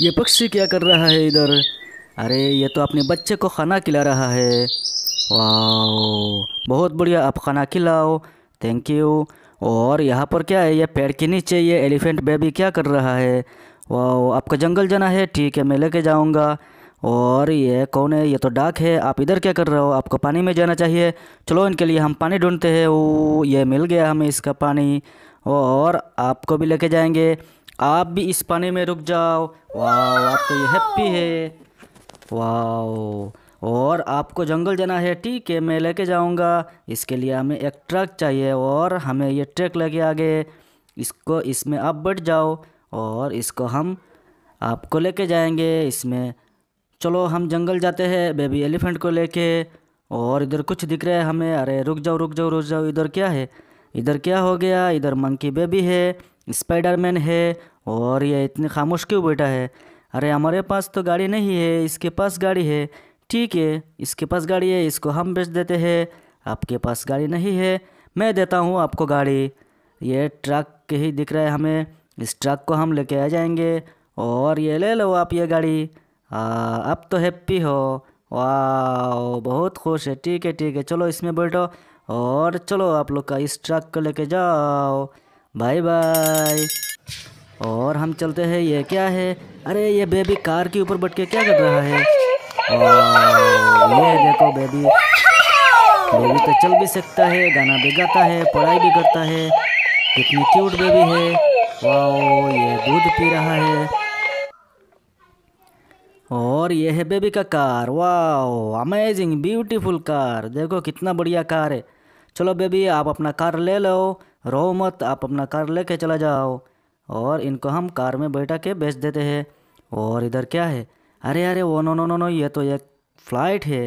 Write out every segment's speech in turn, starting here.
ये पक्षी क्या कर रहा है इधर अरे ये तो अपने बच्चे को खाना खिला रहा है वाह बहुत बढ़िया आप खाना खिलाओ थैंक यू और यहाँ पर क्या है ये पेड़ के नीचे ये एलिफेंट बेबी क्या कर रहा है वाह आपका जंगल जाना है ठीक है मैं लेके जाऊँगा और ये कौन है ये तो डाक है आप इधर क्या कर रहे हो आपको पानी में जाना चाहिए चलो इनके लिए हम पानी ढूंढते हैं वो ये मिल गया हमें इसका पानी और आपको भी लेके जाएंगे आप भी इस पानी में रुक जाओ वाह आप तो ये हैप्पी है वाह और आपको जंगल जाना है ठीक है मैं लेके जाऊंगा इसके लिए हमें एक ट्रक चाहिए और हमें ये ट्रक लेके आगे इसको इसमें आप बैठ जाओ और इसको हम आपको लेके जाएंगे इसमें चलो हम जंगल जाते हैं बेबी एलिफेंट को लेके और इधर कुछ दिख रहा है हमें अरे रुक जाओ रुक जाओ रुक जाओ इधर क्या है इधर क्या हो गया इधर मंकी बेबी है स्पाइडरमैन है और ये इतने खामोश क्यों बैठा है अरे हमारे पास तो गाड़ी नहीं है इसके पास गाड़ी है ठीक है इसके पास गाड़ी है इसको हम बेच देते हैं आपके पास गाड़ी नहीं है मैं देता हूँ आपको गाड़ी ये ट्रक ही दिख रहा है हमें इस ट्रक को हम लेके आ जाएंगे और ये ले लो आप ये गाड़ी आ, अब तो हैप्पी हो वाह बहुत खुश है ठीक है ठीक है चलो इसमें बैठो और चलो आप लोग का इस ट्रक को लेके जाओ बाय बाय और हम चलते हैं ये क्या है अरे ये बेबी कार के ऊपर बैठ के क्या कर रहा है ये देखो बेबी बेबी तो चल भी सकता है गाना भी गाता है पढ़ाई भी करता है कितनी क्यूट बेबी है वाओ ये दूध पी रहा है और ये है बेबी का car wow amazing beautiful car देखो कितना बढ़िया कार है चलो बेबी आप अपना कार ले लो रो मत आप अपना कार लेके चला जाओ और इनको हम कार में बैठा के बेच देते हैं और इधर क्या है अरे अरे वो नो नो नो नो ये तो एक फ्लाइट है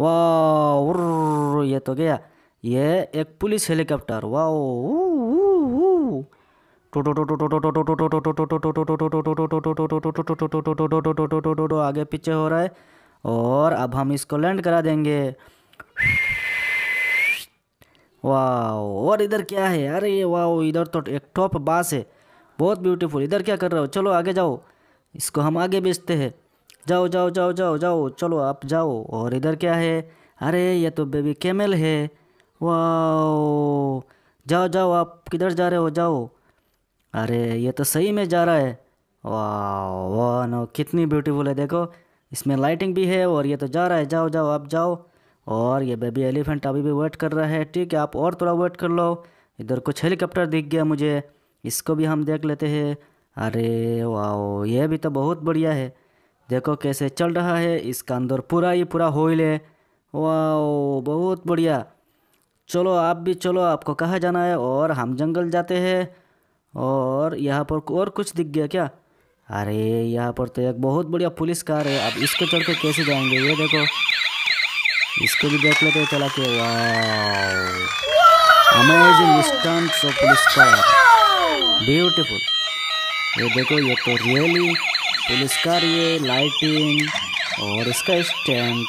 वाह ये तो गया ये एक पुलिस हेलीकॉप्टर वाह आगे पीछे हो रहा है और अब हम इसको लैंड करा देंगे वाह और इधर क्या है अरे ये वाह इधर तो एक टॉप बास है बहुत ब्यूटीफुल इधर क्या कर रहे हो चलो आगे जाओ इसको हम आगे बेचते हैं जाओ जाओ जाओ जाओ जाओ चलो आप जाओ और इधर क्या है अरे ये तो बेबी कैमल है वाह जाओ जाओ आप किधर जा रहे हो जाओ अरे ये तो सही में जा रहा है वाह वाह नो कितनी ब्यूटीफुल है देखो इसमें लाइटिंग भी है और ये तो जा रहा है जाओ जाओ आप जाओ और ये बेबी एलिफेंट अभी भी वेट कर रहा है ठीक है आप और थोड़ा वेट कर लो इधर कुछ हेलीकॉप्टर दिख गया मुझे इसको भी हम देख लेते हैं अरे वाह ये भी तो बहुत बढ़िया है देखो कैसे चल रहा है इसका अंदर पूरा ही पूरा होइल है वाह बहुत बढ़िया चलो आप भी चलो आपको कहाँ जाना है और हम जंगल जाते हैं और यहाँ पर और कुछ दिख गया क्या अरे यहाँ पर तो एक बहुत बढ़िया पुलिस कार है अब इसको चढ़ के कैसे जाएंगे ये देखो इसको भी देख लेते तो चला के amazing stunts of police car beautiful ये देखो ये तो रियली पुलिस कार ये लाइटिंग और इसका स्टैंड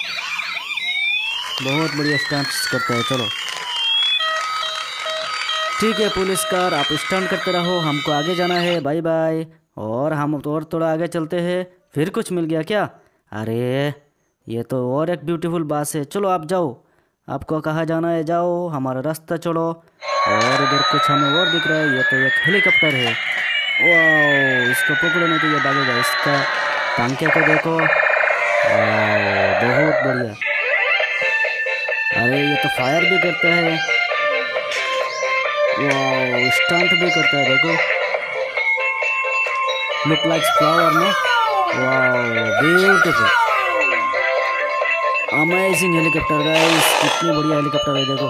बहुत बढ़िया स्टैंड करता है चलो ठीक है पुलिस कार आप स्टैंड करते रहो हमको आगे जाना है बाय बाय और हम तो और थोड़ा आगे चलते हैं फिर कुछ मिल गया क्या अरे ये तो और एक ब्यूटीफुल बास है चलो आप जाओ आपको कहा जाना है जाओ हमारा रास्ता चलो और इधर कुछ हमें और दिख रहा है ये तो एक हेलीकॉप्टर है वाओ इसको पकड़ो नहीं तो ये भागेगा इसका टांके को देखो बहुत बढ़िया अरे ये तो फायर भी करता है स्टंट भी करता है देखो लुक लाइक फ्लावर में wow beautiful amazing helicopter guys कितनी बढ़िया हेलीकॉप्टर है देखो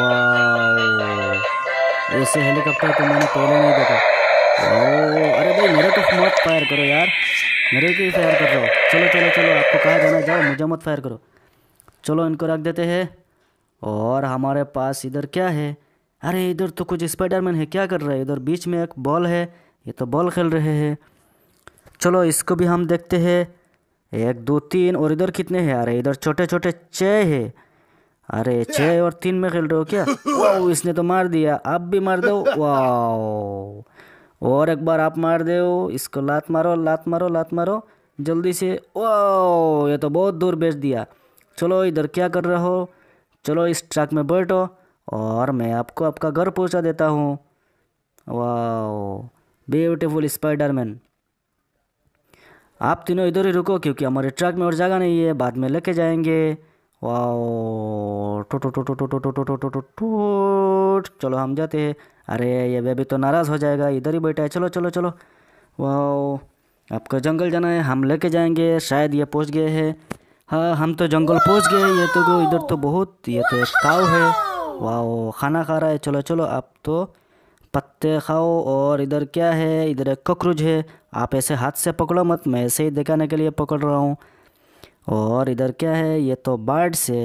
वाह ऐसे हेलीकॉप्टर तो मैंने पहले नहीं देखा अरे भाई मेरे को मत फायर करो यार मेरे को ही फायर कर रहे हो चलो चलो चलो आपको कहा जाना जाओ मुझे मत फायर करो चलो इनको रख देते हैं और हमारे पास इधर क्या है अरे इधर तो कुछ स्पाइडरमैन है क्या कर रहा है इधर बीच में एक बॉल है ये तो बॉल खेल रहे हैं चलो इसको भी हम देखते हैं एक दो तीन और इधर कितने हैं अरे इधर छोटे छोटे छः है अरे छः और तीन में खेल रहे हो क्या वाओ इसने तो मार दिया आप भी मार दो वाह और एक बार आप मार दो इसको लात मारो लात मारो लात मारो जल्दी से वाओ ये तो बहुत दूर बेच दिया चलो इधर क्या कर रहे हो चलो इस ट्रक में बैठो और मैं आपको आपका घर पहुंचा देता हूँ वाह ब्यूटीफुल स्पाइडरमैन आप तीनों इधर ही रुको क्योंकि हमारे ट्रक में और जगह नहीं है बाद में लेके जाएंगे वाओ टो टो टो टो टो टो टो टो टो टो टो टो चलो हम जाते हैं अरे ये बेबी तो नाराज़ हो जाएगा इधर ही बैठा है चलो चलो चलो वाओ आपको जंगल जाना है हम लेके जाएंगे शायद ये पहुंच गए हैं हाँ हम तो जंगल पहुंच गए ये तो इधर तो बहुत ये तो एक काव है वाओ खाना खा रहा है चलो चलो आप तो पत्ते खाओ और इधर क्या है इधर एक कॉकरोच है आप ऐसे हाथ से पकड़ो मत मैं ऐसे ही दिखाने के लिए पकड़ रहा हूँ और इधर क्या है ये तो बर्ड से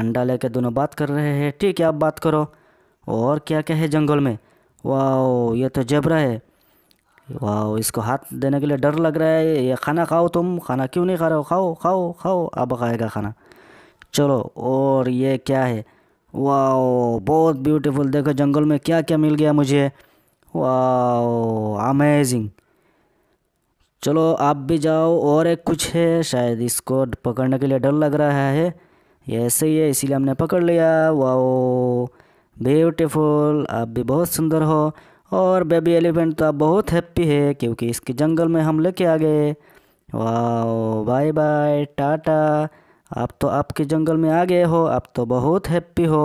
अंडा लेके दोनों बात कर रहे हैं ठीक है आप बात करो और क्या क्या है जंगल में वाह ये तो जबरा है वाह इसको हाथ देने के लिए डर लग रहा है ये खाना खाओ तुम खाना क्यों नहीं खा रहे हो खाओ खाओ खाओ अब खाएगा खाना चलो और ये क्या है वाओ बहुत ब्यूटीफुल देखो जंगल में क्या क्या मिल गया मुझे वाओ अमेजिंग चलो आप भी जाओ और एक कुछ है शायद इसको पकड़ने के लिए डर लग रहा है ये ऐसे ही है इसीलिए हमने पकड़ लिया वाओ ब्यूटीफुल आप भी बहुत सुंदर हो और बेबी एलिफेंट तो आप बहुत हैप्पी है क्योंकि इसके जंगल में हम लेके आ गए वाओ बाय बाय टाटा आप तो आपके जंगल में आ गए हो आप तो बहुत हैप्पी हो